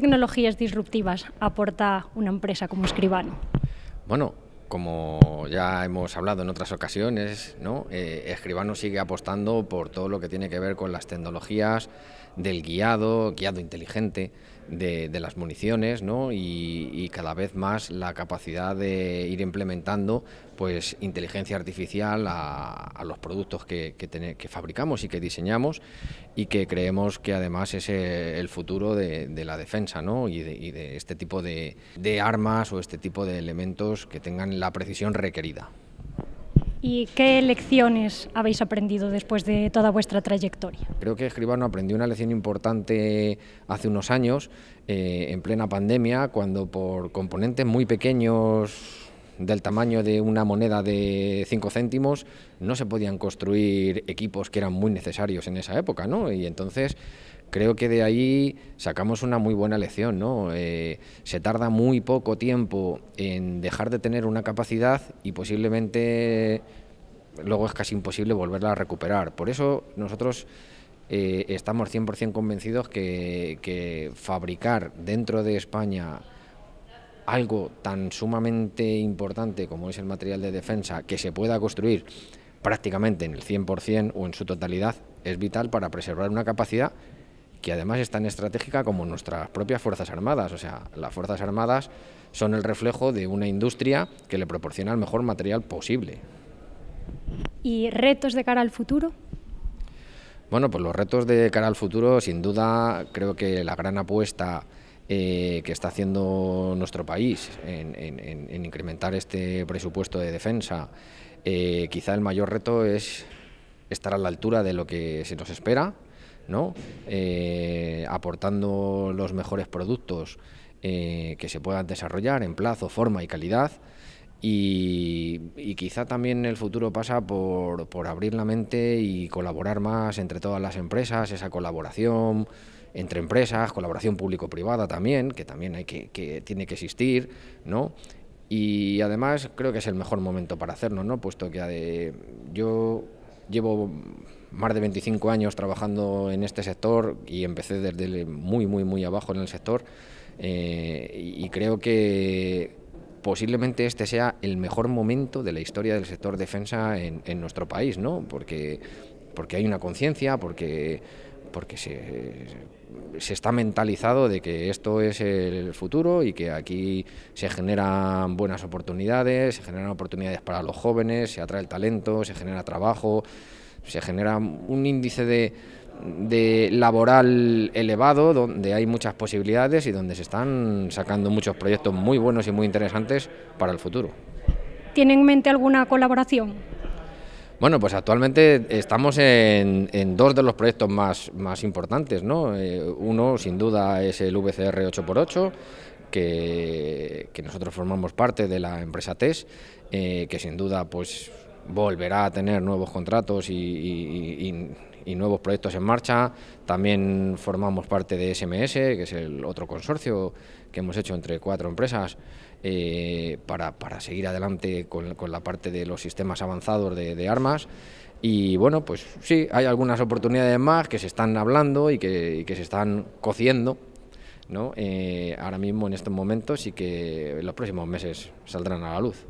tecnologías disruptivas aporta una empresa como Escribano? Bueno, como ya hemos hablado en otras ocasiones, ¿no? Eh, Escribano sigue apostando por todo lo que tiene que ver con las tecnologías del guiado, guiado inteligente, de, las municiones, Y, cada vez más la capacidad de ir implementando pues inteligencia artificial a, los productos que, fabricamos y que diseñamos y que creemos que además es el futuro de, la defensa, ¿no? y de este tipo de armas o este tipo de elementos que tengan la precisión requerida. ¿Y qué lecciones habéis aprendido después de toda vuestra trayectoria? Creo que Escribano aprendió una lección importante hace unos años, eh, en plena pandemia, cuando por componentes muy pequeños del tamaño de una moneda de 5 céntimos, no se podían construir equipos que eran muy necesarios en esa época, ¿no? Y entonces creo que de ahí sacamos una muy buena lección, ¿no? Eh, se tarda muy poco tiempo en dejar de tener una capacidad y posiblemente luego es casi imposible volverla a recuperar. Por eso nosotros eh, estamos 100% convencidos que, que fabricar dentro de España algo tan sumamente importante como es el material de defensa que se pueda construir prácticamente en el 100% o en su totalidad es vital para preservar una capacidad que además es tan estratégica como nuestras propias Fuerzas Armadas. O sea, las Fuerzas Armadas son el reflejo de una industria que le proporciona el mejor material posible. ¿Y retos de cara al futuro? Bueno, pues los retos de cara al futuro, sin duda, creo que la gran apuesta eh, que está haciendo nuestro país en, incrementar este presupuesto de defensa, eh, quizá el mayor reto es estar a la altura de lo que se nos espera, ¿no? Eh, aportando los mejores productos que se puedan desarrollar en plazo, forma y calidad. Y, quizá también el futuro pasa por abrir la mente y colaborar más entre todas las empresas, esa colaboración, entre empresas, colaboración público-privada también, que también hay que, tiene que existir, ¿no? Y además creo que es el mejor momento para hacerlo, ¿no? Puesto que eh, yo llevo más de 25 años trabajando en este sector y empecé desde muy, muy, muy abajo en el sector eh, y creo que posiblemente este sea el mejor momento de la historia del sector defensa en, en nuestro país, ¿no? Porque, porque hay una conciencia, porque porque se, está mentalizado de que esto es el futuro y que aquí se generan buenas oportunidades, se generan oportunidades para los jóvenes, se atrae el talento, se genera trabajo, se genera un índice de, laboral elevado donde hay muchas posibilidades y donde se están sacando muchos proyectos muy buenos y muy interesantes para el futuro. ¿Tienen en mente alguna colaboración? Bueno, pues actualmente estamos en, dos de los proyectos más, más importantes, ¿no? Eh, uno, sin duda, es el VCR 8x8, que, que nosotros formamos parte de la empresa TES, eh, que sin duda, pues volverá a tener nuevos contratos y y nuevos proyectos en marcha. También formamos parte de SMS, que es el otro consorcio que hemos hecho entre cuatro empresas eh, para, para, seguir adelante con, con, la parte de los sistemas avanzados de, armas. Y bueno, pues sí, hay algunas oportunidades más que se están hablando y que, que se están cociendo. ¿no? Eh, ahora mismo, en estos momentos, y que en los próximos meses saldrán a la luz.